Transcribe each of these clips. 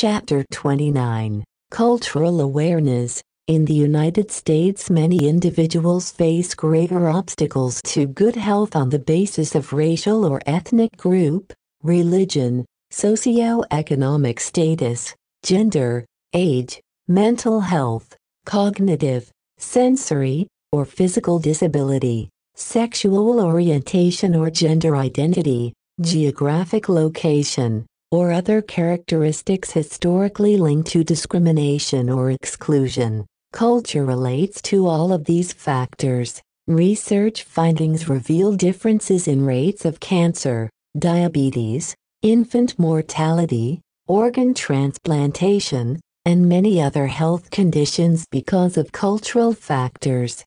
Chapter 29 Cultural Awareness In the United States, many individuals face greater obstacles to good health on the basis of racial or ethnic group, religion, socioeconomic status, gender, age, mental health, cognitive, sensory, or physical disability, sexual orientation or gender identity, geographic location, or other characteristics historically linked to discrimination or exclusion. Culture relates to all of these factors. Research findings reveal differences in rates of cancer, diabetes, infant mortality, organ transplantation, and many other health conditions because of cultural factors.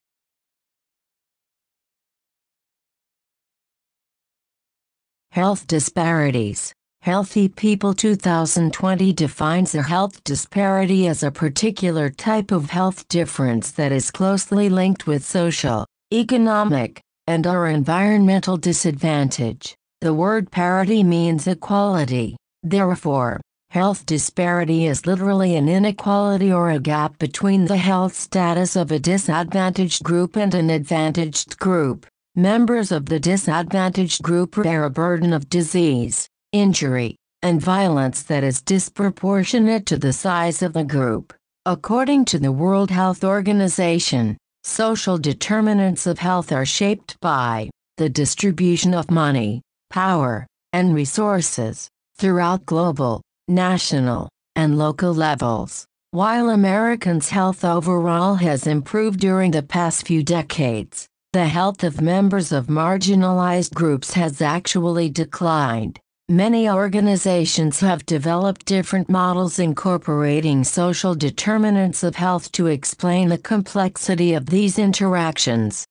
Health disparities Healthy People 2020 defines a health disparity as a particular type of health difference that is closely linked with social, economic, and or environmental disadvantage. The word parity means equality. Therefore, health disparity is literally an inequality or a gap between the health status of a disadvantaged group and an advantaged group. Members of the disadvantaged group bear a burden of disease injury, and violence that is disproportionate to the size of the group. According to the World Health Organization, social determinants of health are shaped by the distribution of money, power, and resources throughout global, national, and local levels. While Americans' health overall has improved during the past few decades, the health of members of marginalized groups has actually declined. Many organizations have developed different models incorporating social determinants of health to explain the complexity of these interactions.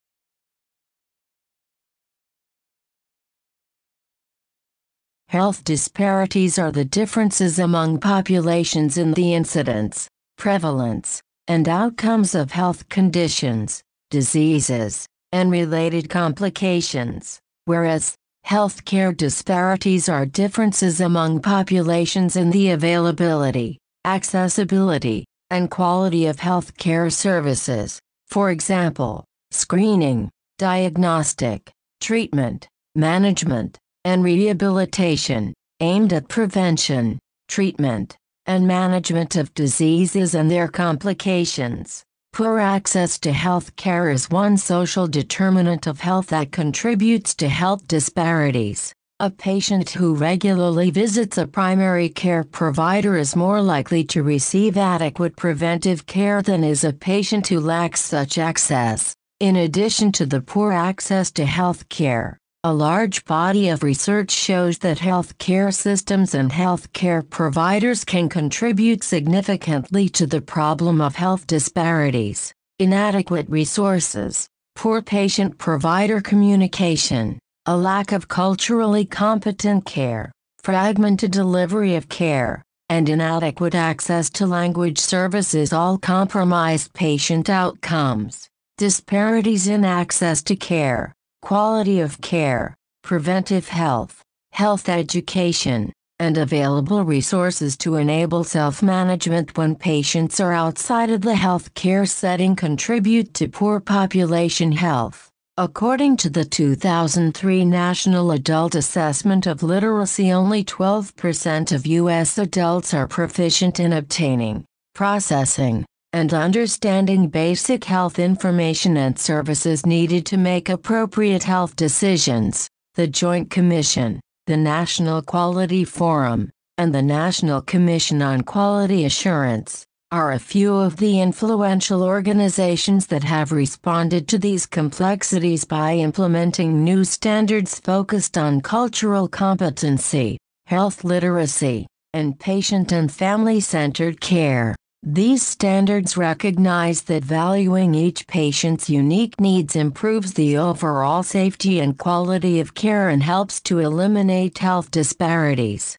Health disparities are the differences among populations in the incidence, prevalence, and outcomes of health conditions, diseases, and related complications, whereas Healthcare disparities are differences among populations in the availability, accessibility, and quality of healthcare services, for example, screening, diagnostic, treatment, management, and rehabilitation, aimed at prevention, treatment, and management of diseases and their complications. Poor access to health care is one social determinant of health that contributes to health disparities. A patient who regularly visits a primary care provider is more likely to receive adequate preventive care than is a patient who lacks such access. In addition to the poor access to health care, a large body of research shows that healthcare systems and healthcare providers can contribute significantly to the problem of health disparities, inadequate resources, poor patient provider communication, a lack of culturally competent care, fragmented delivery of care, and inadequate access to language services all compromise patient outcomes. Disparities in access to care quality of care, preventive health, health education, and available resources to enable self-management when patients are outside of the healthcare setting contribute to poor population health. According to the 2003 National Adult Assessment of Literacy, only 12% of U.S. adults are proficient in obtaining, processing, and understanding basic health information and services needed to make appropriate health decisions, the Joint Commission, the National Quality Forum, and the National Commission on Quality Assurance, are a few of the influential organizations that have responded to these complexities by implementing new standards focused on cultural competency, health literacy, and patient and family centered care. These standards recognize that valuing each patient's unique needs improves the overall safety and quality of care and helps to eliminate health disparities.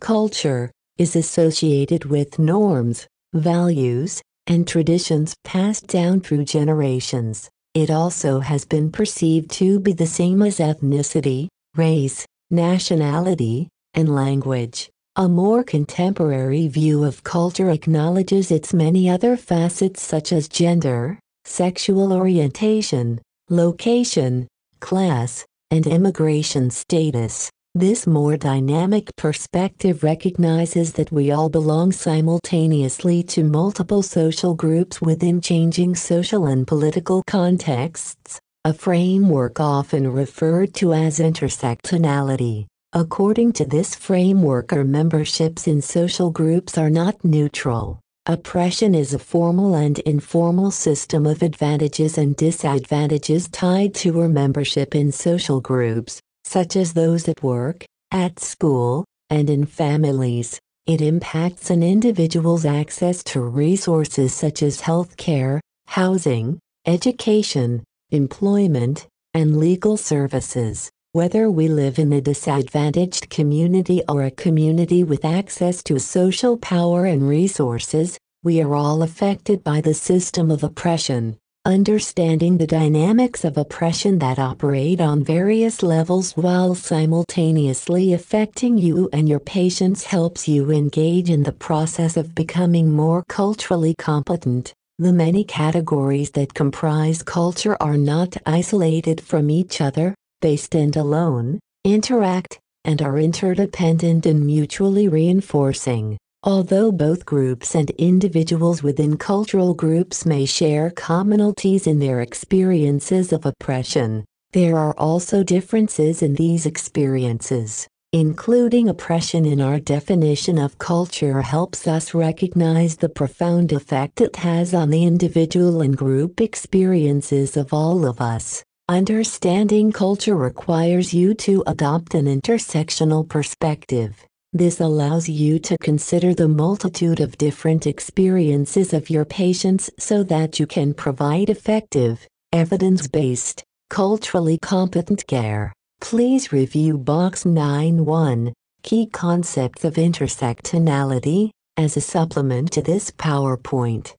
Culture is associated with norms, values, and traditions passed down through generations. It also has been perceived to be the same as ethnicity, race, nationality, and language. A more contemporary view of culture acknowledges its many other facets such as gender, sexual orientation, location, class, and immigration status. This more dynamic perspective recognizes that we all belong simultaneously to multiple social groups within changing social and political contexts, a framework often referred to as intersectionality. According to this framework, our memberships in social groups are not neutral. Oppression is a formal and informal system of advantages and disadvantages tied to our membership in social groups, such as those at work, at school, and in families. It impacts an individual's access to resources such as health care, housing, education, employment, and legal services. Whether we live in a disadvantaged community or a community with access to social power and resources, we are all affected by the system of oppression. Understanding the dynamics of oppression that operate on various levels while simultaneously affecting you and your patients helps you engage in the process of becoming more culturally competent. The many categories that comprise culture are not isolated from each other, they stand alone, interact, and are interdependent and mutually reinforcing. Although both groups and individuals within cultural groups may share commonalities in their experiences of oppression, there are also differences in these experiences. Including oppression in our definition of culture helps us recognize the profound effect it has on the individual and group experiences of all of us. Understanding culture requires you to adopt an intersectional perspective. This allows you to consider the multitude of different experiences of your patients so that you can provide effective, evidence based, culturally competent care. Please review Box One Key Concepts of Intersectionality, as a supplement to this PowerPoint.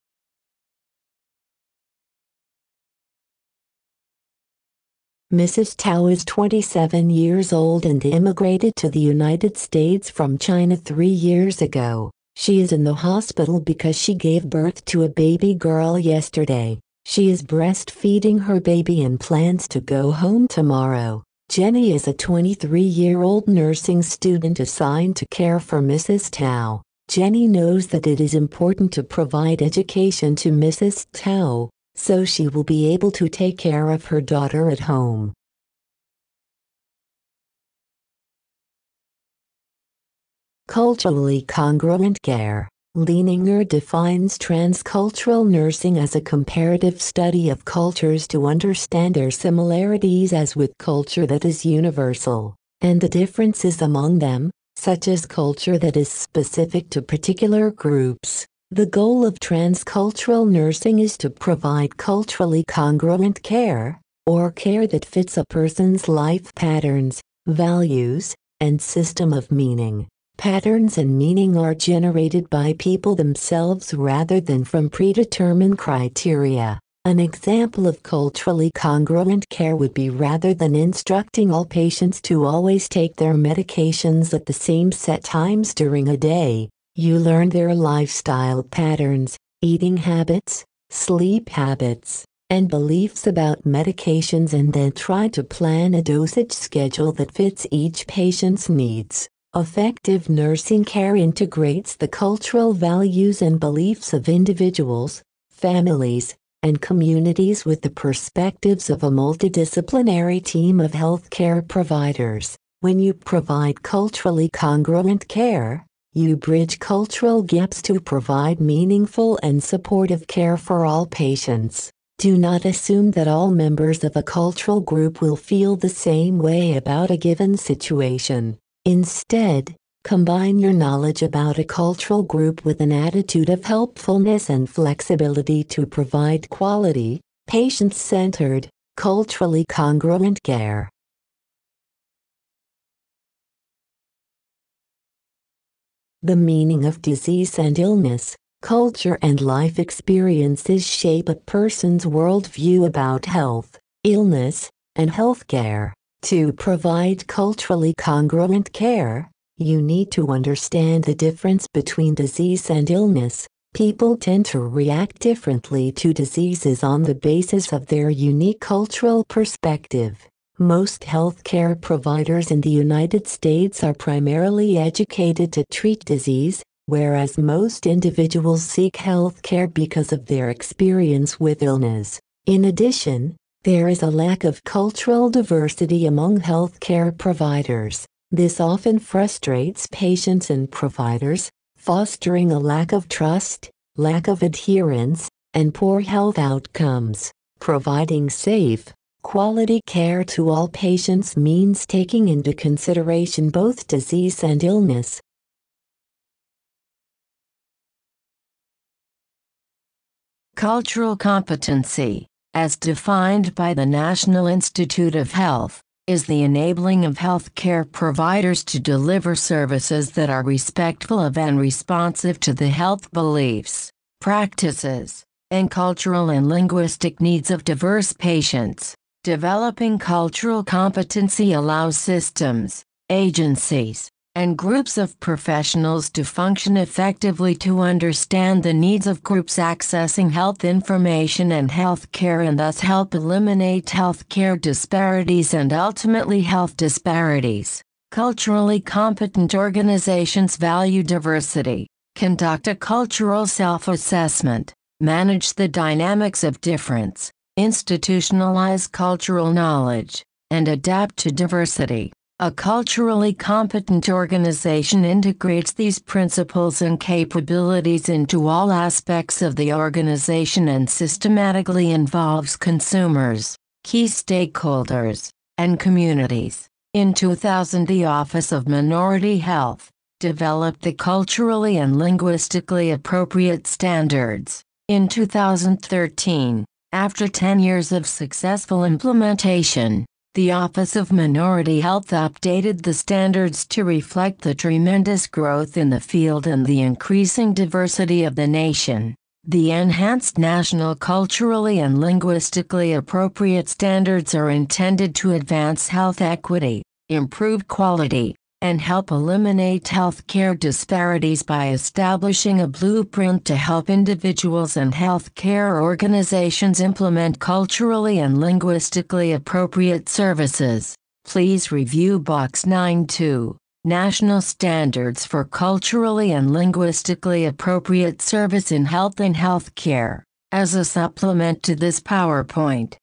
Mrs. Tao is 27 years old and immigrated to the United States from China three years ago. She is in the hospital because she gave birth to a baby girl yesterday. She is breastfeeding her baby and plans to go home tomorrow. Jenny is a 23-year-old nursing student assigned to care for Mrs. Tao. Jenny knows that it is important to provide education to Mrs. Tao, so she will be able to take care of her daughter at home. Culturally congruent care Leninger defines transcultural nursing as a comparative study of cultures to understand their similarities as with culture that is universal, and the differences among them, such as culture that is specific to particular groups. The goal of transcultural nursing is to provide culturally congruent care, or care that fits a person's life patterns, values, and system of meaning. Patterns and meaning are generated by people themselves rather than from predetermined criteria. An example of culturally congruent care would be rather than instructing all patients to always take their medications at the same set times during a day, you learn their lifestyle patterns, eating habits, sleep habits, and beliefs about medications and then try to plan a dosage schedule that fits each patient's needs. Effective nursing care integrates the cultural values and beliefs of individuals, families, and communities with the perspectives of a multidisciplinary team of healthcare providers. When you provide culturally congruent care, you bridge cultural gaps to provide meaningful and supportive care for all patients. Do not assume that all members of a cultural group will feel the same way about a given situation. Instead, combine your knowledge about a cultural group with an attitude of helpfulness and flexibility to provide quality, patient-centered, culturally congruent care. The meaning of disease and illness, culture and life experiences shape a person's worldview about health, illness, and healthcare. To provide culturally congruent care, you need to understand the difference between disease and illness. People tend to react differently to diseases on the basis of their unique cultural perspective. Most healthcare providers in the United States are primarily educated to treat disease, whereas most individuals seek healthcare because of their experience with illness. In addition, there is a lack of cultural diversity among healthcare providers. This often frustrates patients and providers, fostering a lack of trust, lack of adherence, and poor health outcomes. Providing safe, quality care to all patients means taking into consideration both disease and illness. Cultural competency as defined by the National Institute of Health, is the enabling of healthcare providers to deliver services that are respectful of and responsive to the health beliefs, practices, and cultural and linguistic needs of diverse patients. Developing cultural competency allows systems, agencies, and groups of professionals to function effectively to understand the needs of groups accessing health information and health care and thus help eliminate health care disparities and ultimately health disparities. Culturally competent organizations value diversity, conduct a cultural self-assessment, manage the dynamics of difference, institutionalize cultural knowledge, and adapt to diversity. A culturally competent organization integrates these principles and capabilities into all aspects of the organization and systematically involves consumers, key stakeholders, and communities. In 2000, the Office of Minority Health developed the culturally and linguistically appropriate standards. In 2013, after 10 years of successful implementation, the Office of Minority Health updated the standards to reflect the tremendous growth in the field and the increasing diversity of the nation. The enhanced national culturally and linguistically appropriate standards are intended to advance health equity, improve quality, and help eliminate healthcare disparities by establishing a blueprint to help individuals and healthcare organizations implement culturally and linguistically appropriate services. Please review Box 92, National Standards for Culturally and Linguistically Appropriate Service in Health and Healthcare, as a supplement to this PowerPoint.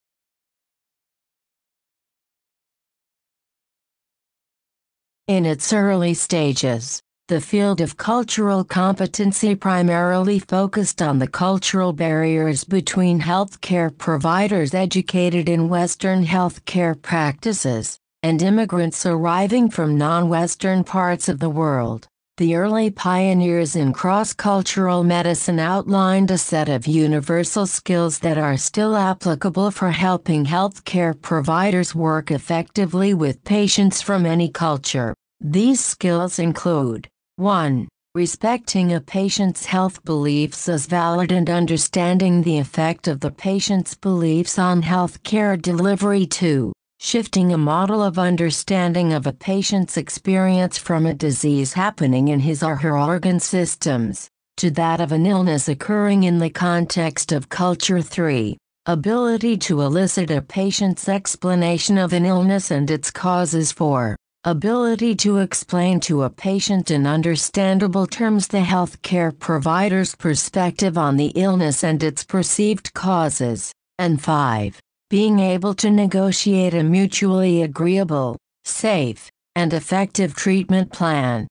In its early stages, the field of cultural competency primarily focused on the cultural barriers between healthcare providers educated in Western healthcare practices and immigrants arriving from non Western parts of the world. The early pioneers in cross cultural medicine outlined a set of universal skills that are still applicable for helping healthcare providers work effectively with patients from any culture. These skills include 1. Respecting a patient's health beliefs as valid and understanding the effect of the patient's beliefs on healthcare delivery. 2 shifting a model of understanding of a patient's experience from a disease happening in his or her organ systems to that of an illness occurring in the context of culture 3. Ability to elicit a patient's explanation of an illness and its causes 4. Ability to explain to a patient in understandable terms the healthcare provider's perspective on the illness and its perceived causes. And 5 being able to negotiate a mutually agreeable, safe, and effective treatment plan.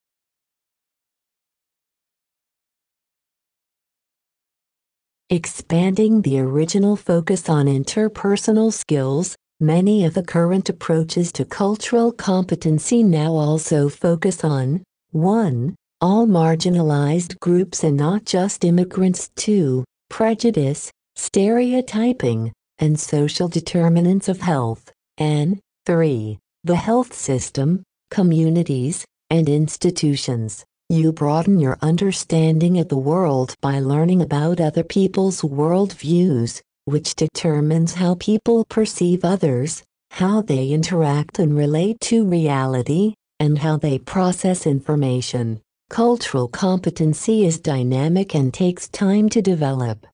Expanding the original focus on interpersonal skills, many of the current approaches to cultural competency now also focus on 1. All marginalized groups and not just immigrants, 2. Prejudice, stereotyping, and social determinants of health, and 3. The health system, communities, and institutions. You broaden your understanding of the world by learning about other people's worldviews, which determines how people perceive others, how they interact and relate to reality, and how they process information. Cultural competency is dynamic and takes time to develop.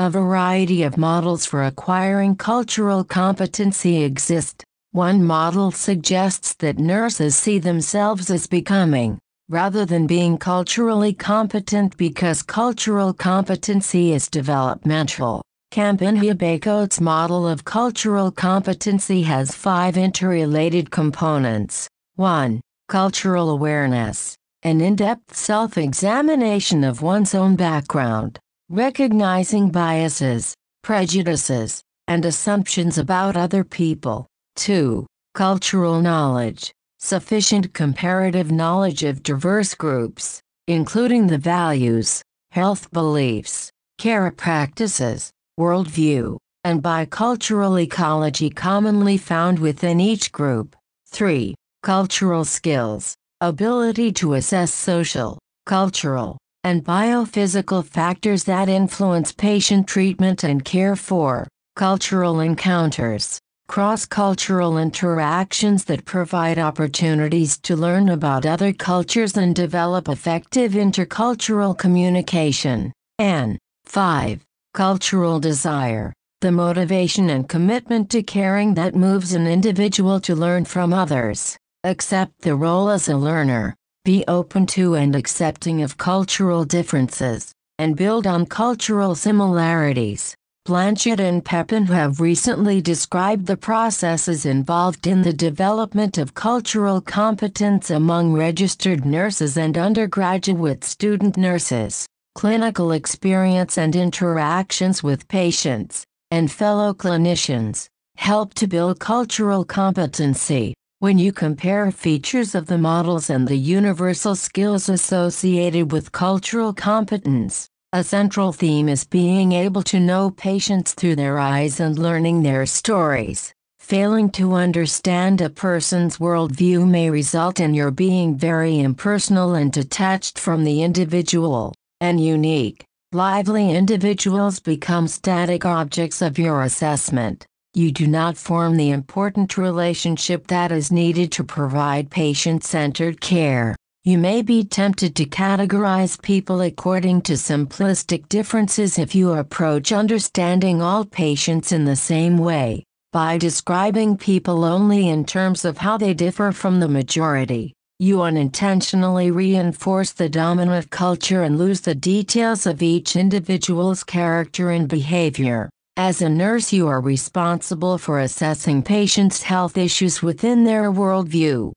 A variety of models for acquiring cultural competency exist. One model suggests that nurses see themselves as becoming, rather than being culturally competent because cultural competency is developmental. campinha hibacotes model of cultural competency has five interrelated components. 1. Cultural awareness, an in-depth self-examination of one's own background. Recognizing biases, prejudices, and assumptions about other people. 2. Cultural knowledge. Sufficient comparative knowledge of diverse groups, including the values, health beliefs, care practices, worldview, and bicultural ecology commonly found within each group. 3. Cultural skills. Ability to assess social, cultural, and biophysical factors that influence patient treatment and care for, cultural encounters, cross-cultural interactions that provide opportunities to learn about other cultures and develop effective intercultural communication, and 5. Cultural desire, the motivation and commitment to caring that moves an individual to learn from others, accept the role as a learner, be open to and accepting of cultural differences, and build on cultural similarities. Blanchett and Pepin have recently described the processes involved in the development of cultural competence among registered nurses and undergraduate student nurses, clinical experience and interactions with patients, and fellow clinicians, help to build cultural competency. When you compare features of the models and the universal skills associated with cultural competence, a central theme is being able to know patients through their eyes and learning their stories. Failing to understand a person's worldview may result in your being very impersonal and detached from the individual, and unique, lively individuals become static objects of your assessment you do not form the important relationship that is needed to provide patient centered care. You may be tempted to categorize people according to simplistic differences if you approach understanding all patients in the same way, by describing people only in terms of how they differ from the majority. You unintentionally reinforce the dominant culture and lose the details of each individual's character and behavior. As a nurse, you are responsible for assessing patients' health issues within their worldview.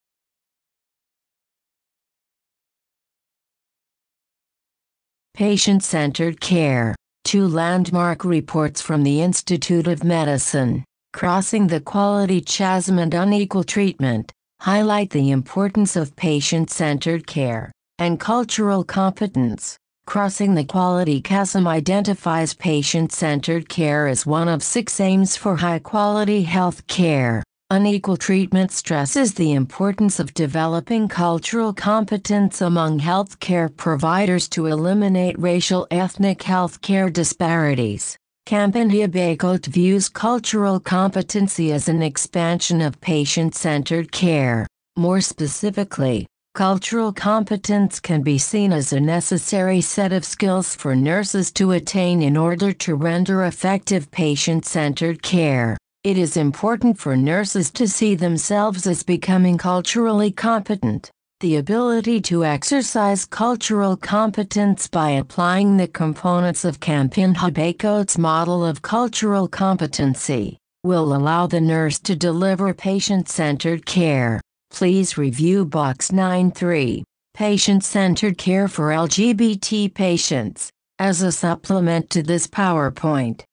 Patient centered care. Two landmark reports from the Institute of Medicine, Crossing the Quality Chasm and Unequal Treatment, highlight the importance of patient centered care and cultural competence. Crossing the Quality Chasm identifies patient centered care as one of six aims for high quality health care. Unequal treatment stresses the importance of developing cultural competence among healthcare providers to eliminate racial ethnic healthcare disparities. Campanilla-Bacot views cultural competency as an expansion of patient-centered care. More specifically, Cultural competence can be seen as a necessary set of skills for nurses to attain in order to render effective patient centered care. It is important for nurses to see themselves as becoming culturally competent. The ability to exercise cultural competence by applying the components of Campin Habacote's model of cultural competency will allow the nurse to deliver patient centered care. Please review Box 9.3, Patient-Centered Care for LGBT Patients, as a supplement to this PowerPoint.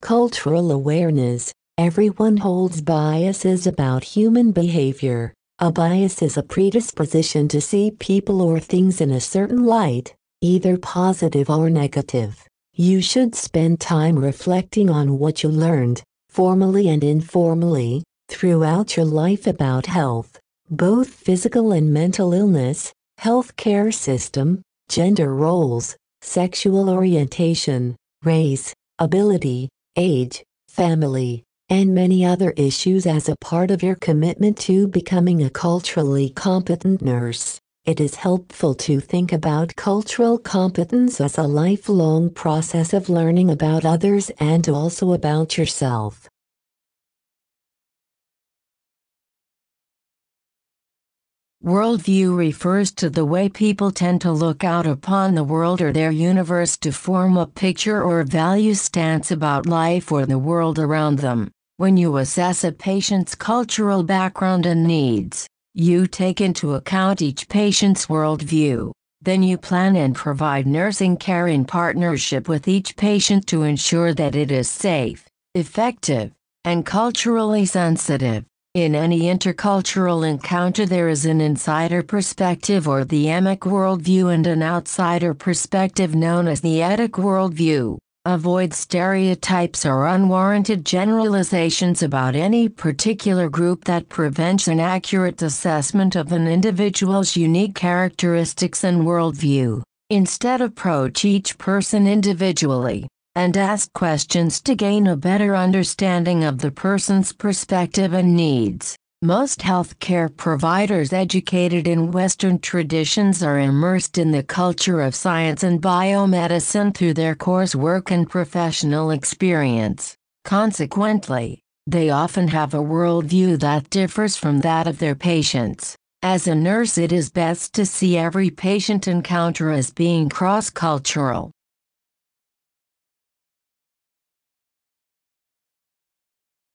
Cultural awareness. Everyone holds biases about human behavior. A bias is a predisposition to see people or things in a certain light, either positive or negative. You should spend time reflecting on what you learned, formally and informally, throughout your life about health, both physical and mental illness, healthcare system, gender roles, sexual orientation, race, ability, age, family, and many other issues as a part of your commitment to becoming a culturally competent nurse it is helpful to think about cultural competence as a lifelong process of learning about others and also about yourself. Worldview refers to the way people tend to look out upon the world or their universe to form a picture or value stance about life or the world around them. When you assess a patient's cultural background and needs, you take into account each patient's worldview, then you plan and provide nursing care in partnership with each patient to ensure that it is safe, effective, and culturally sensitive. In any intercultural encounter, there is an insider perspective or the emic worldview and an outsider perspective known as the etic worldview. Avoid stereotypes or unwarranted generalizations about any particular group that prevents an accurate assessment of an individual's unique characteristics and worldview. Instead approach each person individually and ask questions to gain a better understanding of the person's perspective and needs. Most healthcare providers educated in Western traditions are immersed in the culture of science and biomedicine through their coursework and professional experience. Consequently, they often have a worldview that differs from that of their patients. As a nurse, it is best to see every patient encounter as being cross cultural.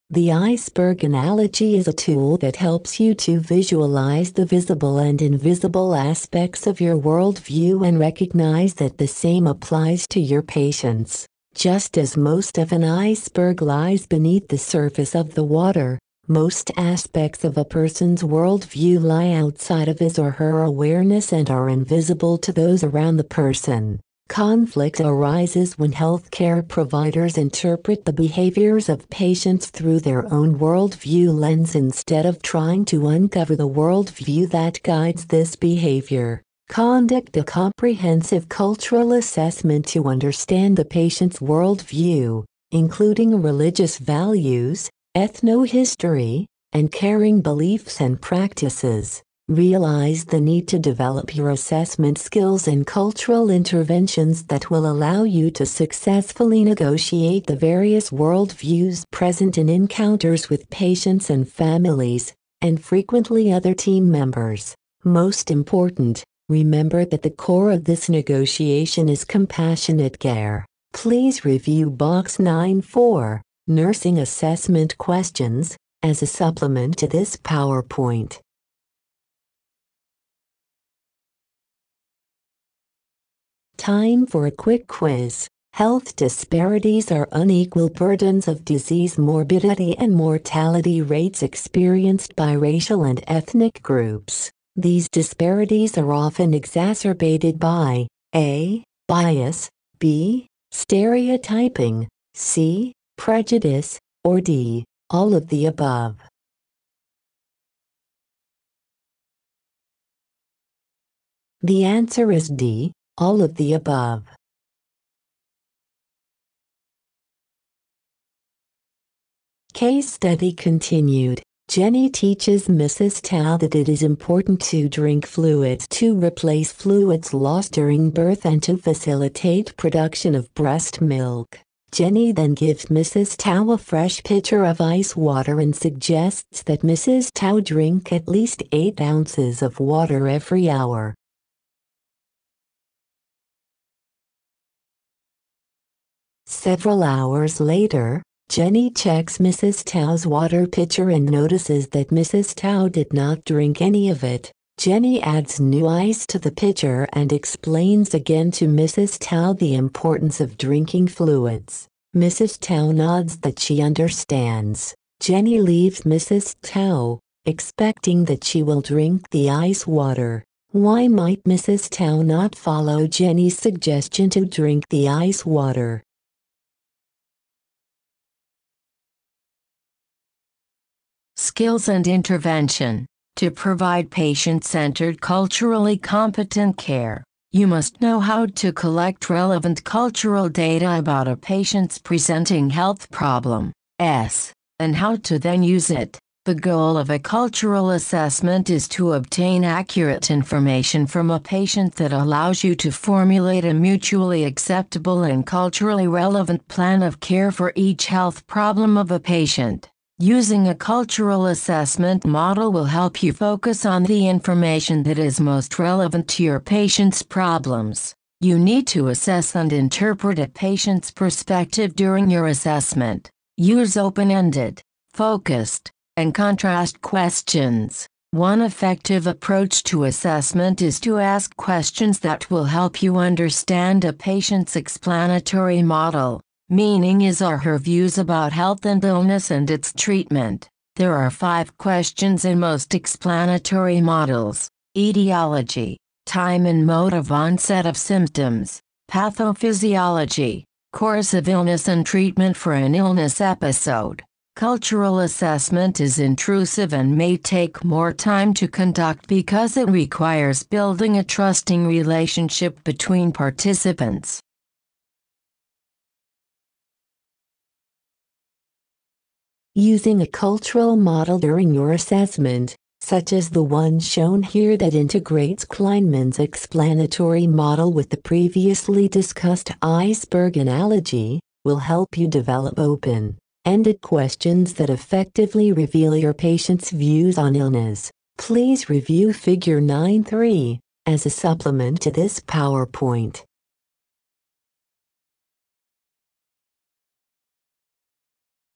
The iceberg analogy is a tool that helps you to visualize the visible and invisible aspects of your worldview and recognize that the same applies to your patients. Just as most of an iceberg lies beneath the surface of the water, most aspects of a person's worldview lie outside of his or her awareness and are invisible to those around the person. Conflict arises when healthcare providers interpret the behaviors of patients through their own worldview lens instead of trying to uncover the worldview that guides this behavior. Conduct a comprehensive cultural assessment to understand the patient's worldview, including religious values, ethno history, and caring beliefs and practices. Realize the need to develop your assessment skills and cultural interventions that will allow you to successfully negotiate the various worldviews present in encounters with patients and families, and frequently other team members. Most important, remember that the core of this negotiation is compassionate care. Please review Box 9-4, Nursing Assessment Questions, as a supplement to this PowerPoint. Time for a quick quiz. Health disparities are unequal burdens of disease morbidity and mortality rates experienced by racial and ethnic groups. These disparities are often exacerbated by A. Bias, B. Stereotyping, C. Prejudice, or D. All of the above. The answer is D. All of the above. Case study continued. Jenny teaches Mrs. Tao that it is important to drink fluids to replace fluids lost during birth and to facilitate production of breast milk. Jenny then gives Mrs. Tao a fresh pitcher of ice water and suggests that Mrs. Tao drink at least 8 ounces of water every hour. Several hours later, Jenny checks Mrs. Tao's water pitcher and notices that Mrs. Tao did not drink any of it. Jenny adds new ice to the pitcher and explains again to Mrs. Tao the importance of drinking fluids. Mrs. Tao nods that she understands. Jenny leaves Mrs. Tao, expecting that she will drink the ice water. Why might Mrs. Tao not follow Jenny's suggestion to drink the ice water? skills and intervention. To provide patient-centered culturally competent care, you must know how to collect relevant cultural data about a patient's presenting health problem, S, and how to then use it. The goal of a cultural assessment is to obtain accurate information from a patient that allows you to formulate a mutually acceptable and culturally relevant plan of care for each health problem of a patient. Using a cultural assessment model will help you focus on the information that is most relevant to your patient's problems. You need to assess and interpret a patient's perspective during your assessment. Use open-ended, focused, and contrast questions. One effective approach to assessment is to ask questions that will help you understand a patient's explanatory model. Meaning is are her views about health and illness and its treatment. There are five questions in most explanatory models. Etiology, time and mode of onset of symptoms, pathophysiology, course of illness and treatment for an illness episode. Cultural assessment is intrusive and may take more time to conduct because it requires building a trusting relationship between participants. using a cultural model during your assessment, such as the one shown here that integrates Kleinman's explanatory model with the previously discussed iceberg analogy, will help you develop open, ended questions that effectively reveal your patient's views on illness. Please review Figure 9-3 as a supplement to this PowerPoint.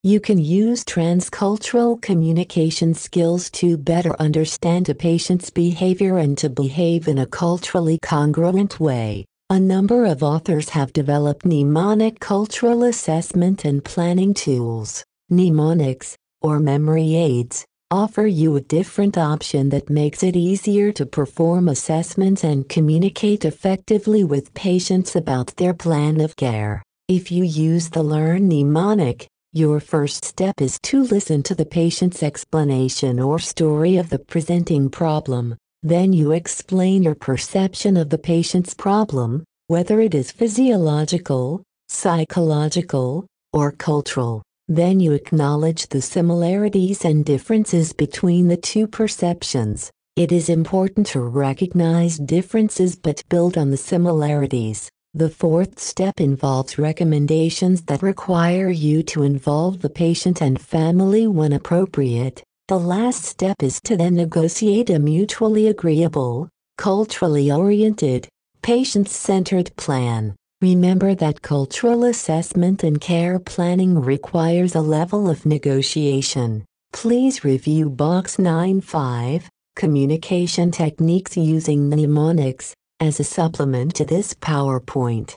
You can use transcultural communication skills to better understand a patient's behavior and to behave in a culturally congruent way. A number of authors have developed mnemonic cultural assessment and planning tools. Mnemonics, or memory aids, offer you a different option that makes it easier to perform assessments and communicate effectively with patients about their plan of care. If you use the Learn mnemonic, your first step is to listen to the patient's explanation or story of the presenting problem. Then you explain your perception of the patient's problem, whether it is physiological, psychological, or cultural. Then you acknowledge the similarities and differences between the two perceptions. It is important to recognize differences but build on the similarities. The fourth step involves recommendations that require you to involve the patient and family when appropriate. The last step is to then negotiate a mutually agreeable, culturally oriented, patient centered plan. Remember that cultural assessment and care planning requires a level of negotiation. Please review Box 9-5, Communication Techniques Using Mnemonics as a supplement to this PowerPoint.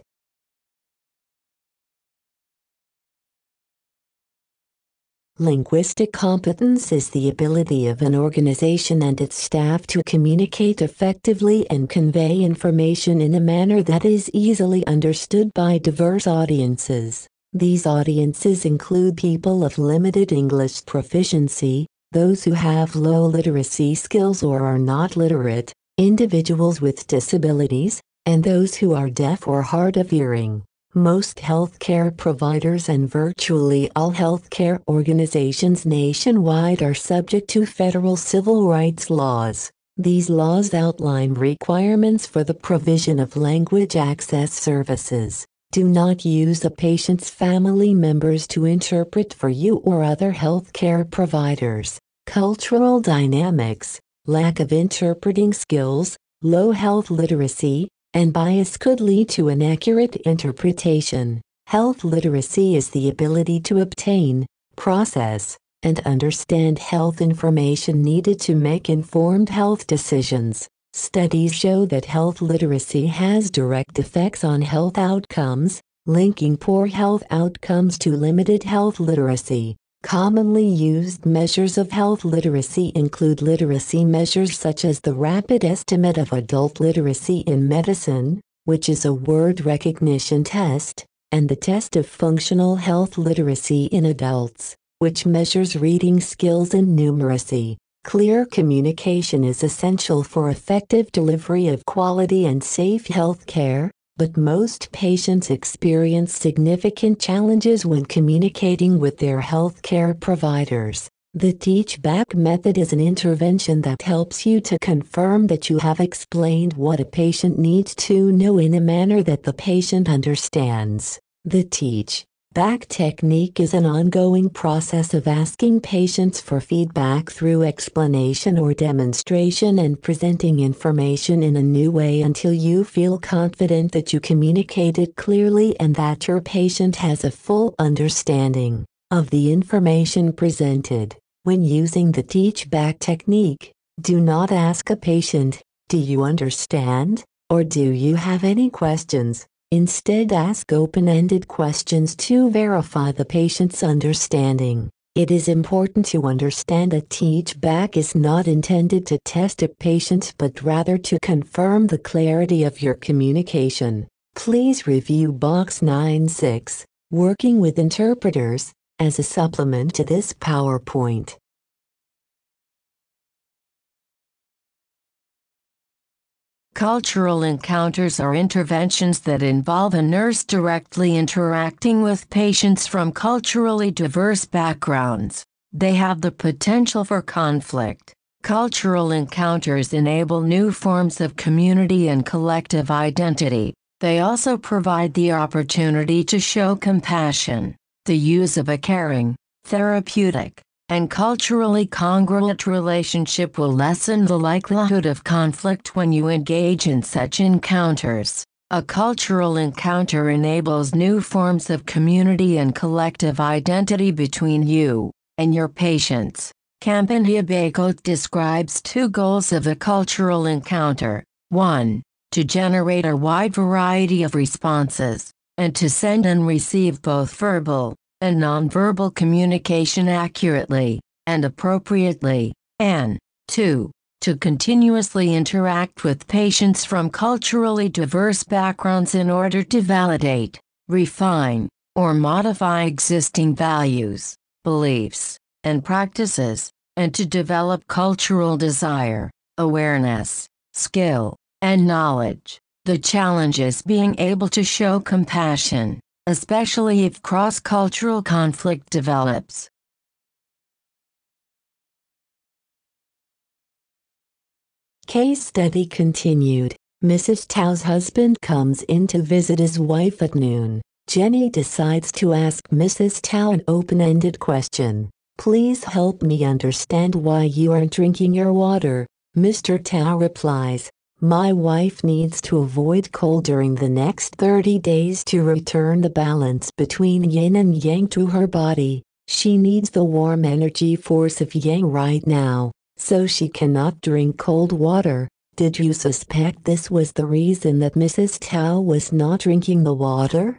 Linguistic competence is the ability of an organization and its staff to communicate effectively and convey information in a manner that is easily understood by diverse audiences. These audiences include people of limited English proficiency, those who have low literacy skills or are not literate, individuals with disabilities, and those who are deaf or hard of hearing. Most healthcare providers and virtually all healthcare organizations nationwide are subject to federal civil rights laws. These laws outline requirements for the provision of language access services. Do not use a patient's family members to interpret for you or other healthcare providers. Cultural dynamics lack of interpreting skills, low health literacy, and bias could lead to inaccurate interpretation. Health literacy is the ability to obtain, process, and understand health information needed to make informed health decisions. Studies show that health literacy has direct effects on health outcomes, linking poor health outcomes to limited health literacy. Commonly used measures of health literacy include literacy measures such as the Rapid Estimate of Adult Literacy in Medicine, which is a word recognition test, and the Test of Functional Health Literacy in Adults, which measures reading skills and numeracy. Clear communication is essential for effective delivery of quality and safe health care, but most patients experience significant challenges when communicating with their healthcare providers. The Teach Back Method is an intervention that helps you to confirm that you have explained what a patient needs to know in a manner that the patient understands. The Teach Back technique is an ongoing process of asking patients for feedback through explanation or demonstration and presenting information in a new way until you feel confident that you communicated clearly and that your patient has a full understanding of the information presented. When using the teach back technique, do not ask a patient, Do you understand? or Do you have any questions? Instead ask open-ended questions to verify the patient's understanding. It is important to understand that teach back is not intended to test a patient but rather to confirm the clarity of your communication. Please review Box 9-6, Working with Interpreters, as a supplement to this PowerPoint. Cultural encounters are interventions that involve a nurse directly interacting with patients from culturally diverse backgrounds. They have the potential for conflict. Cultural encounters enable new forms of community and collective identity. They also provide the opportunity to show compassion. The use of a caring, therapeutic, and culturally congruent relationship will lessen the likelihood of conflict when you engage in such encounters. A cultural encounter enables new forms of community and collective identity between you and your patients. Campania Bagel describes two goals of a cultural encounter 1. To generate a wide variety of responses, and to send and receive both verbal and nonverbal communication accurately and appropriately, and 2. To continuously interact with patients from culturally diverse backgrounds in order to validate, refine, or modify existing values, beliefs, and practices, and to develop cultural desire, awareness, skill, and knowledge. The challenge is being able to show compassion, especially if cross-cultural conflict develops. Case study continued. Mrs. Tao's husband comes in to visit his wife at noon. Jenny decides to ask Mrs. Tao an open-ended question. Please help me understand why you are drinking your water, Mr. Tao replies. My wife needs to avoid coal during the next 30 days to return the balance between yin and yang to her body. She needs the warm energy force of yang right now, so she cannot drink cold water. Did you suspect this was the reason that Mrs. Tao was not drinking the water?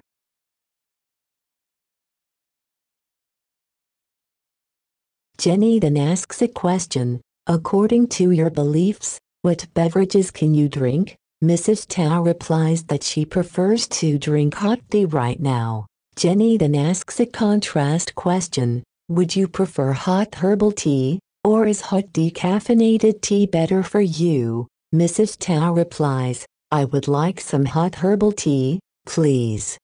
Jenny then asks a question, according to your beliefs, what beverages can you drink? Mrs. Tao replies that she prefers to drink hot tea right now. Jenny then asks a contrast question, would you prefer hot herbal tea, or is hot decaffeinated tea better for you? Mrs. Tao replies, I would like some hot herbal tea, please.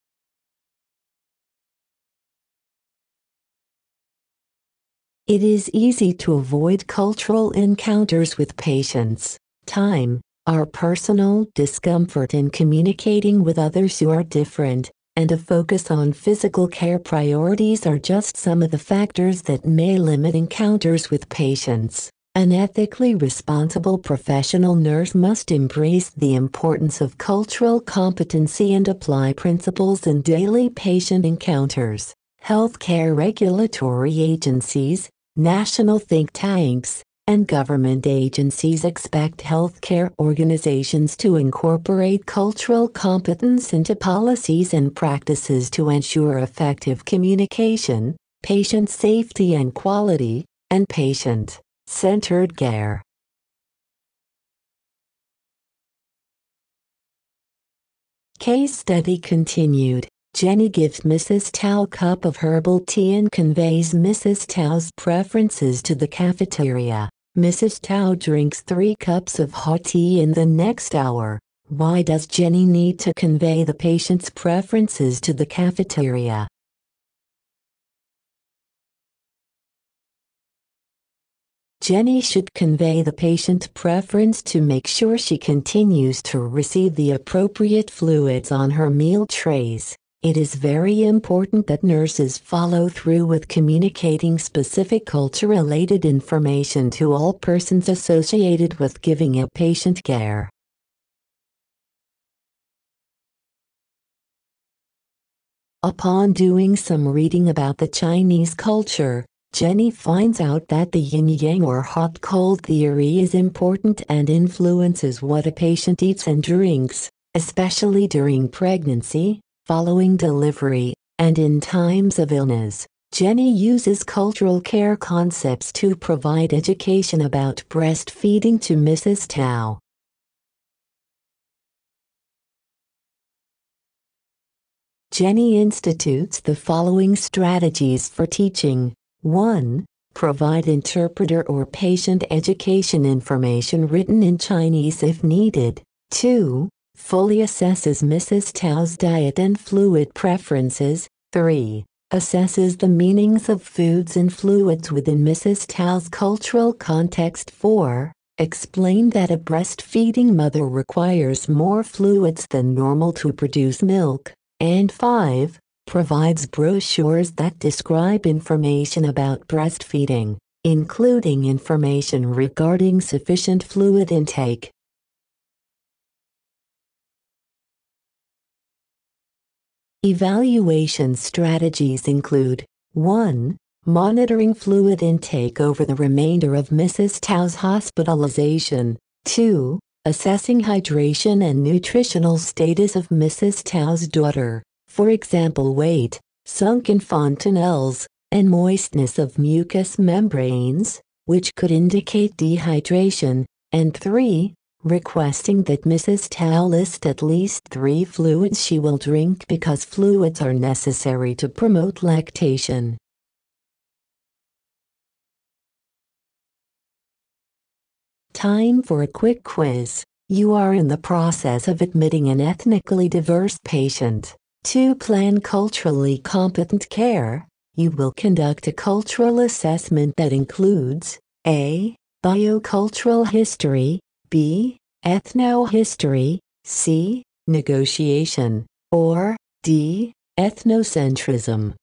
It is easy to avoid cultural encounters with patients time, our personal discomfort in communicating with others who are different, and a focus on physical care priorities are just some of the factors that may limit encounters with patients. An ethically responsible professional nurse must embrace the importance of cultural competency and apply principles in daily patient encounters. Healthcare regulatory agencies, national think tanks, and government agencies expect healthcare organizations to incorporate cultural competence into policies and practices to ensure effective communication, patient safety and quality, and patient centered care. Case study continued. Jenny gives Mrs. Tao a cup of herbal tea and conveys Mrs. Tao's preferences to the cafeteria. Mrs. Tao drinks three cups of hot tea in the next hour. Why does Jenny need to convey the patient's preferences to the cafeteria? Jenny should convey the patient preference to make sure she continues to receive the appropriate fluids on her meal trays. It is very important that nurses follow through with communicating specific culture-related information to all persons associated with giving a patient care. Upon doing some reading about the Chinese culture, Jenny finds out that the yin-yang or hot-cold theory is important and influences what a patient eats and drinks, especially during pregnancy, following delivery, and in times of illness, Jenny uses cultural care concepts to provide education about breastfeeding to Mrs. Tao. Jenny institutes the following strategies for teaching. 1. Provide interpreter or patient education information written in Chinese if needed. 2. Fully assesses Mrs. Tao's diet and fluid preferences. 3. Assesses the meanings of foods and fluids within Mrs. Tao's cultural context. 4. Explained that a breastfeeding mother requires more fluids than normal to produce milk. And 5. Provides brochures that describe information about breastfeeding, including information regarding sufficient fluid intake. Evaluation strategies include 1. Monitoring fluid intake over the remainder of Mrs. Tao's hospitalization. 2. Assessing hydration and nutritional status of Mrs. Tao's daughter, for example weight, sunken fontanelles, and moistness of mucous membranes, which could indicate dehydration. And 3 requesting that Mrs. Tao list at least three fluids she will drink because fluids are necessary to promote lactation. Time for a quick quiz. You are in the process of admitting an ethnically diverse patient. To plan culturally competent care, you will conduct a cultural assessment that includes A. Biocultural history, B. Ethnohistory, C. Negotiation, or D. Ethnocentrism.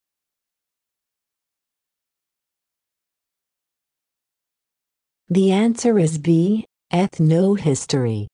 The answer is B. Ethnohistory.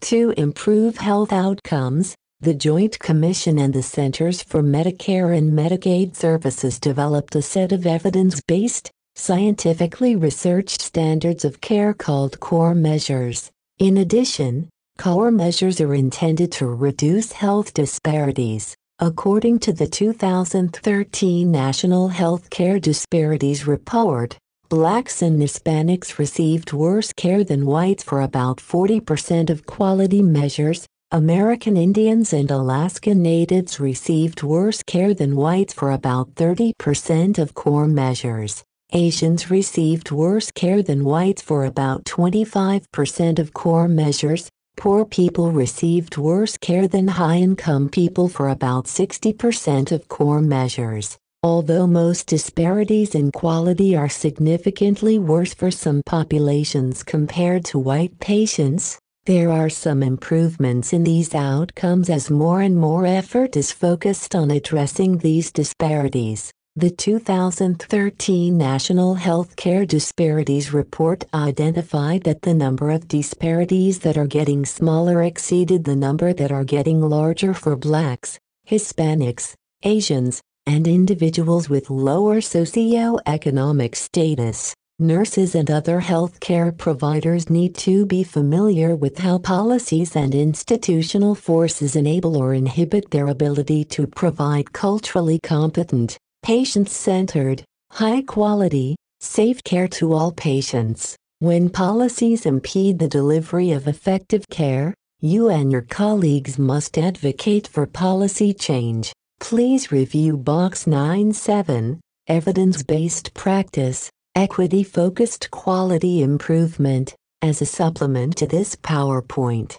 To improve health outcomes, the Joint Commission and the Centers for Medicare and Medicaid Services developed a set of evidence-based, scientifically researched standards of care called core measures. In addition, core measures are intended to reduce health disparities. According to the 2013 National Health Care Disparities Report, blacks and Hispanics received worse care than whites for about 40% of quality measures, American Indians and Alaska Natives received worse care than whites for about 30% of core measures. Asians received worse care than whites for about 25% of core measures. Poor people received worse care than high-income people for about 60% of core measures. Although most disparities in quality are significantly worse for some populations compared to white patients, there are some improvements in these outcomes as more and more effort is focused on addressing these disparities. The 2013 National Healthcare Disparities Report identified that the number of disparities that are getting smaller exceeded the number that are getting larger for blacks, Hispanics, Asians, and individuals with lower socioeconomic status. Nurses and other healthcare providers need to be familiar with how policies and institutional forces enable or inhibit their ability to provide culturally competent, patient-centered, high-quality, safe care to all patients. When policies impede the delivery of effective care, you and your colleagues must advocate for policy change. Please review Box 97, Evidence-Based Practice, equity-focused quality improvement, as a supplement to this PowerPoint.